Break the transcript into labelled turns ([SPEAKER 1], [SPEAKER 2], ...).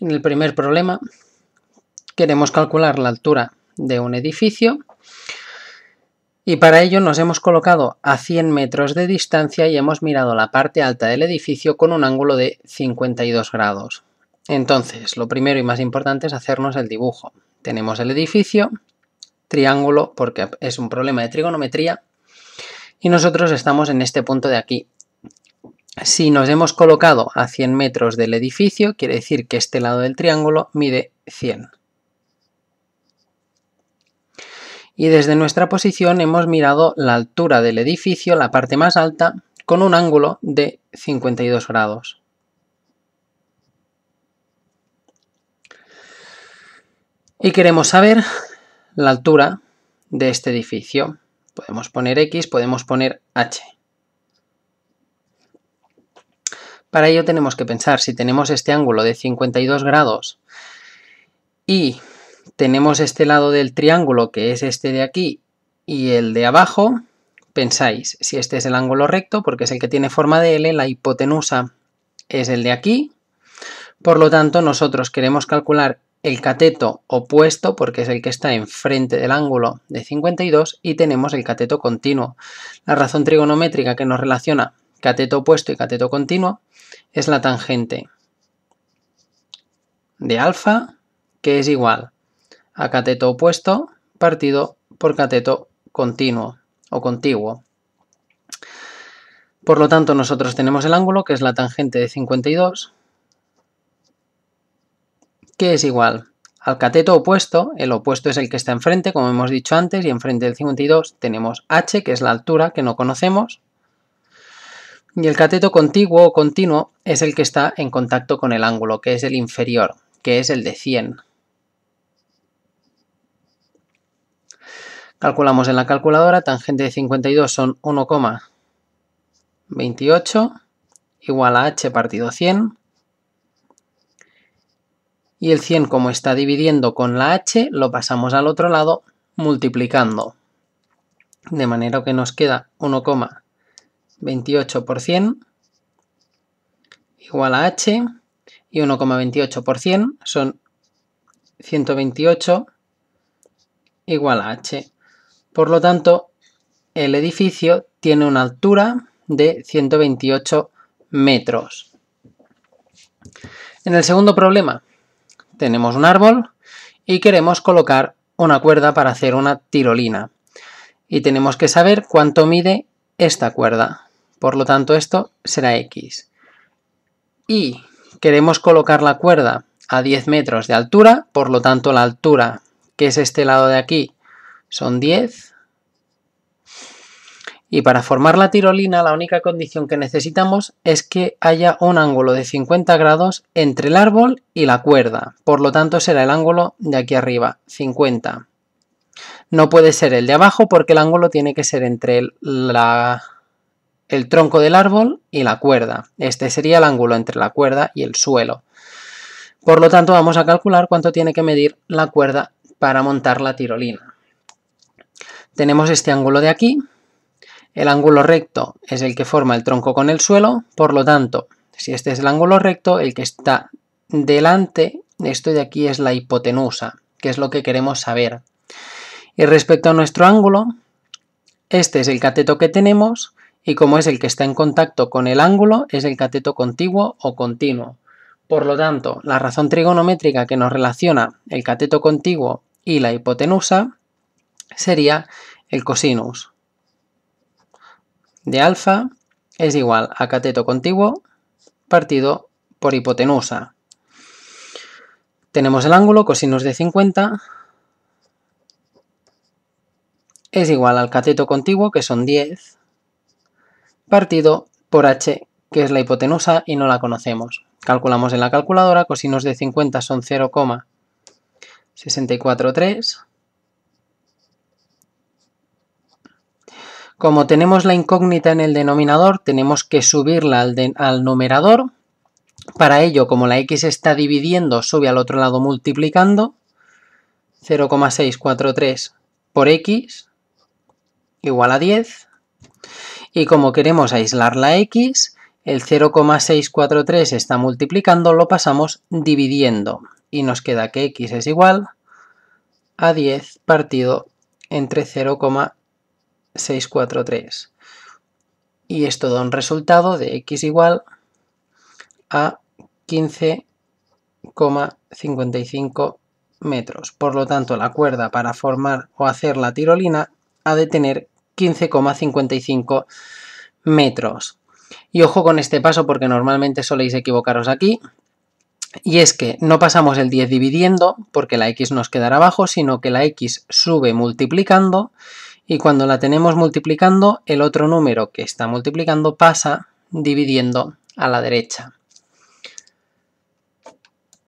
[SPEAKER 1] En el primer problema queremos calcular la altura de un edificio y para ello nos hemos colocado a 100 metros de distancia y hemos mirado la parte alta del edificio con un ángulo de 52 grados. Entonces, lo primero y más importante es hacernos el dibujo. Tenemos el edificio, triángulo, porque es un problema de trigonometría, y nosotros estamos en este punto de aquí, si nos hemos colocado a 100 metros del edificio, quiere decir que este lado del triángulo mide 100. Y desde nuestra posición hemos mirado la altura del edificio, la parte más alta, con un ángulo de 52 grados. Y queremos saber la altura de este edificio. Podemos poner X, podemos poner H. Para ello tenemos que pensar, si tenemos este ángulo de 52 grados y tenemos este lado del triángulo, que es este de aquí, y el de abajo, pensáis, si este es el ángulo recto, porque es el que tiene forma de L, la hipotenusa es el de aquí, por lo tanto nosotros queremos calcular el cateto opuesto, porque es el que está enfrente del ángulo de 52, y tenemos el cateto continuo. La razón trigonométrica que nos relaciona cateto opuesto y cateto continuo, es la tangente de alfa, que es igual a cateto opuesto partido por cateto continuo o contiguo. Por lo tanto, nosotros tenemos el ángulo, que es la tangente de 52, que es igual al cateto opuesto, el opuesto es el que está enfrente, como hemos dicho antes, y enfrente del 52 tenemos h, que es la altura que no conocemos, y el cateto contiguo o continuo es el que está en contacto con el ángulo, que es el inferior, que es el de 100. Calculamos en la calculadora, tangente de 52 son 1,28 igual a h partido 100. Y el 100 como está dividiendo con la h, lo pasamos al otro lado multiplicando. De manera que nos queda 1,28 28 igual a h y 1,28 son 128 igual a h. Por lo tanto, el edificio tiene una altura de 128 metros. En el segundo problema, tenemos un árbol y queremos colocar una cuerda para hacer una tirolina. Y tenemos que saber cuánto mide esta cuerda. Por lo tanto, esto será X. Y queremos colocar la cuerda a 10 metros de altura, por lo tanto la altura, que es este lado de aquí, son 10. Y para formar la tirolina, la única condición que necesitamos es que haya un ángulo de 50 grados entre el árbol y la cuerda. Por lo tanto, será el ángulo de aquí arriba, 50. No puede ser el de abajo porque el ángulo tiene que ser entre la el tronco del árbol y la cuerda. Este sería el ángulo entre la cuerda y el suelo. Por lo tanto, vamos a calcular cuánto tiene que medir la cuerda para montar la tirolina. Tenemos este ángulo de aquí. El ángulo recto es el que forma el tronco con el suelo. Por lo tanto, si este es el ángulo recto, el que está delante, esto de aquí es la hipotenusa, que es lo que queremos saber. Y respecto a nuestro ángulo, este es el cateto que tenemos y como es el que está en contacto con el ángulo, es el cateto contiguo o continuo. Por lo tanto, la razón trigonométrica que nos relaciona el cateto contiguo y la hipotenusa sería el cosinus de alfa es igual a cateto contiguo partido por hipotenusa. Tenemos el ángulo cosinus de 50 es igual al cateto contiguo, que son 10, partido por h, que es la hipotenusa y no la conocemos. Calculamos en la calculadora, cosinos de 50 son 0,643. Como tenemos la incógnita en el denominador, tenemos que subirla al, numerador. Para ello, como la x está dividiendo, sube al otro lado multiplicando. 0,643 por x igual a 10. Y como queremos aislar la x, el 0,643 está multiplicando, lo pasamos dividiendo. Y nos queda que x es igual a 10 partido entre 0,643. Y esto da un resultado de x igual a 15,55 metros. Por lo tanto, la cuerda para formar o hacer la tirolina ha de tener 15,55 metros. Y ojo con este paso porque normalmente soléis equivocaros aquí. Y es que no pasamos el 10 dividiendo porque la x nos quedará abajo, sino que la x sube multiplicando y cuando la tenemos multiplicando el otro número que está multiplicando pasa dividiendo a la derecha.